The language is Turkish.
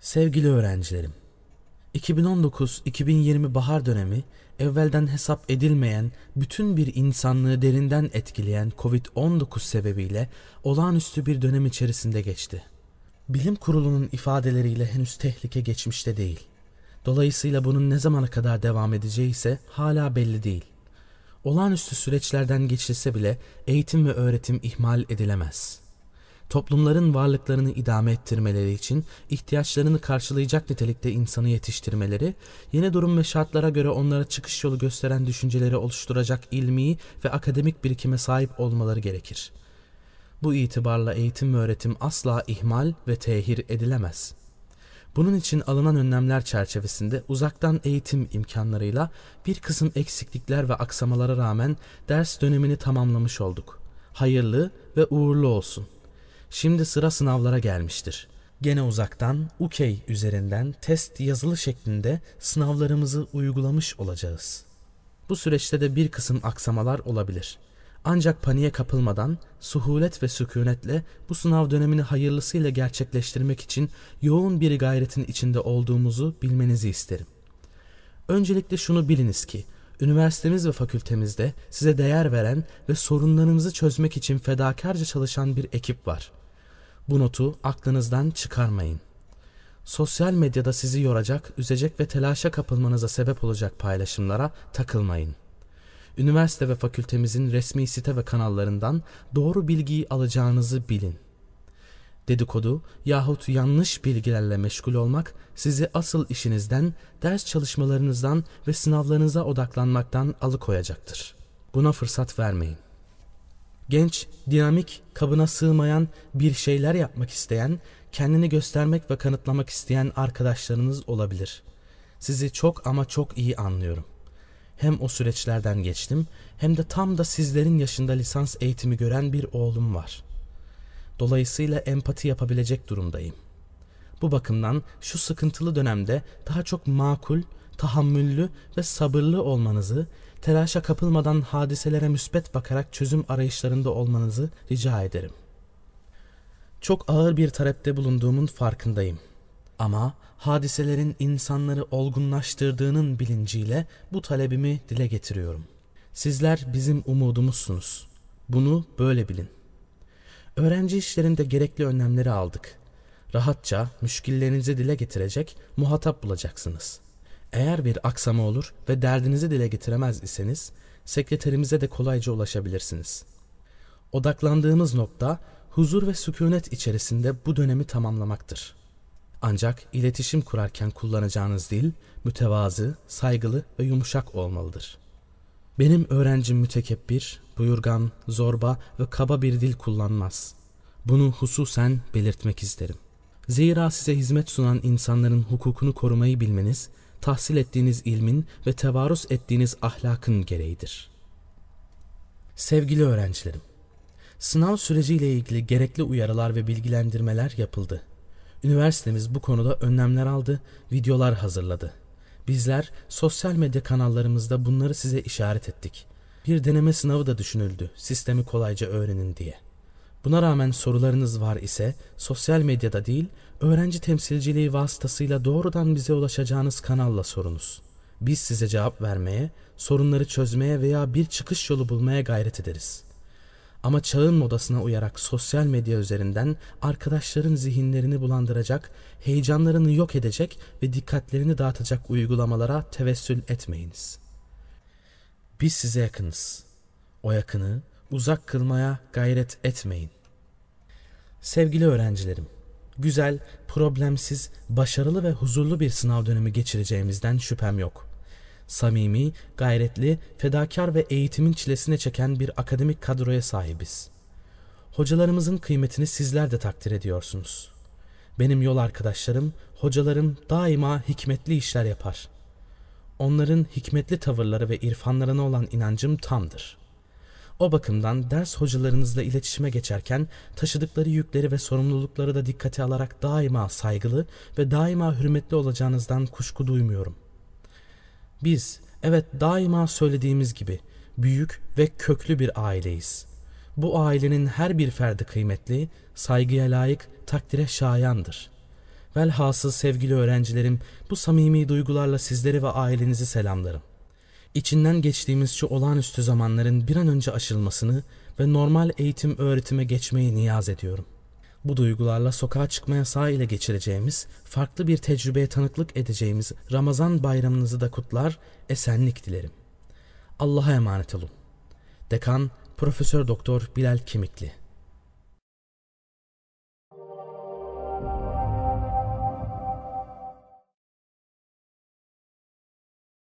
Sevgili öğrencilerim, 2019-2020 bahar dönemi evvelden hesap edilmeyen, bütün bir insanlığı derinden etkileyen COVID-19 sebebiyle olağanüstü bir dönem içerisinde geçti. Bilim kurulunun ifadeleriyle henüz tehlike geçmişte değil. Dolayısıyla bunun ne zamana kadar devam edeceği ise hala belli değil. Olağanüstü süreçlerden geçilse bile eğitim ve öğretim ihmal edilemez.'' toplumların varlıklarını idame ettirmeleri için ihtiyaçlarını karşılayacak nitelikte insanı yetiştirmeleri, yeni durum ve şartlara göre onlara çıkış yolu gösteren düşünceleri oluşturacak ilmi ve akademik birikime sahip olmaları gerekir. Bu itibarla eğitim ve öğretim asla ihmal ve tehir edilemez.'' Bunun için alınan önlemler çerçevesinde uzaktan eğitim imkanlarıyla bir kısım eksiklikler ve aksamalara rağmen ders dönemini tamamlamış olduk. Hayırlı ve uğurlu olsun. Şimdi sıra sınavlara gelmiştir. Gene uzaktan UKEY üzerinden test yazılı şeklinde sınavlarımızı uygulamış olacağız. Bu süreçte de bir kısım aksamalar olabilir. Ancak paniğe kapılmadan suhulet ve sükunetle bu sınav dönemini hayırlısıyla gerçekleştirmek için yoğun bir gayretin içinde olduğumuzu bilmenizi isterim. Öncelikle şunu biliniz ki üniversitemiz ve fakültemizde size değer veren ve sorunlarımızı çözmek için fedakarca çalışan bir ekip var. Bu notu aklınızdan çıkarmayın. Sosyal medyada sizi yoracak, üzecek ve telaşa kapılmanıza sebep olacak paylaşımlara takılmayın. Üniversite ve fakültemizin resmi site ve kanallarından doğru bilgiyi alacağınızı bilin. Dedikodu yahut yanlış bilgilerle meşgul olmak sizi asıl işinizden, ders çalışmalarınızdan ve sınavlarınıza odaklanmaktan alıkoyacaktır. Buna fırsat vermeyin. Genç, dinamik, kabına sığmayan, bir şeyler yapmak isteyen, kendini göstermek ve kanıtlamak isteyen arkadaşlarınız olabilir. Sizi çok ama çok iyi anlıyorum. Hem o süreçlerden geçtim hem de tam da sizlerin yaşında lisans eğitimi gören bir oğlum var. Dolayısıyla empati yapabilecek durumdayım. Bu bakımdan şu sıkıntılı dönemde daha çok makul tahammüllü ve sabırlı olmanızı, telaşa kapılmadan hadiselere müsbet bakarak çözüm arayışlarında olmanızı rica ederim. Çok ağır bir talepte bulunduğumun farkındayım. Ama hadiselerin insanları olgunlaştırdığının bilinciyle bu talebimi dile getiriyorum. Sizler bizim umudumuzsunuz. Bunu böyle bilin. Öğrenci işlerinde gerekli önlemleri aldık. Rahatça müşkillerinizi dile getirecek muhatap bulacaksınız.'' Eğer bir aksama olur ve derdinizi dile getiremez iseniz sekreterimize de kolayca ulaşabilirsiniz. Odaklandığımız nokta huzur ve sükunet içerisinde bu dönemi tamamlamaktır. Ancak iletişim kurarken kullanacağınız dil mütevazı, saygılı ve yumuşak olmalıdır. Benim öğrencim mütekebbir, buyurgan, zorba ve kaba bir dil kullanmaz. Bunu hususen belirtmek isterim. Zira size hizmet sunan insanların hukukunu korumayı bilmeniz tahsil ettiğiniz ilmin ve tevarüs ettiğiniz ahlakın gereğidir. Sevgili öğrencilerim, sınav süreciyle ilgili gerekli uyarılar ve bilgilendirmeler yapıldı. Üniversitemiz bu konuda önlemler aldı, videolar hazırladı. Bizler sosyal medya kanallarımızda bunları size işaret ettik. Bir deneme sınavı da düşünüldü, sistemi kolayca öğrenin diye.'' Buna rağmen sorularınız var ise sosyal medyada değil, öğrenci temsilciliği vasıtasıyla doğrudan bize ulaşacağınız kanalla sorunuz. Biz size cevap vermeye, sorunları çözmeye veya bir çıkış yolu bulmaya gayret ederiz. Ama çağın modasına uyarak sosyal medya üzerinden arkadaşların zihinlerini bulandıracak, heyecanlarını yok edecek ve dikkatlerini dağıtacak uygulamalara tevessül etmeyiniz. Biz size yakınız. O yakını uzak kılmaya gayret etmeyin. Sevgili öğrencilerim, güzel, problemsiz, başarılı ve huzurlu bir sınav dönemi geçireceğimizden şüphem yok. Samimi, gayretli, fedakar ve eğitimin çilesine çeken bir akademik kadroya sahibiz. Hocalarımızın kıymetini sizler de takdir ediyorsunuz. Benim yol arkadaşlarım, hocalarım daima hikmetli işler yapar. Onların hikmetli tavırları ve irfanlarına olan inancım tamdır.'' O bakımdan ders hocalarınızla iletişime geçerken taşıdıkları yükleri ve sorumlulukları da dikkate alarak daima saygılı ve daima hürmetli olacağınızdan kuşku duymuyorum. Biz evet daima söylediğimiz gibi büyük ve köklü bir aileyiz. Bu ailenin her bir ferdi kıymetli, saygıya layık, takdire şayandır. Velhasıl sevgili öğrencilerim bu samimi duygularla sizleri ve ailenizi selamlarım. İçinden geçtiğimiz şu olağanüstü zamanların bir an önce aşılmasını ve normal eğitim öğretime geçmeyi niyaz ediyorum. Bu duygularla sokağa çıkmaya sağ ile geçireceğimiz, farklı bir tecrübeye tanıklık edeceğimiz Ramazan bayramınızı da kutlar, esenlik dilerim. Allah'a emanet olun. Dekan Profesör Doktor Bilal Kemikli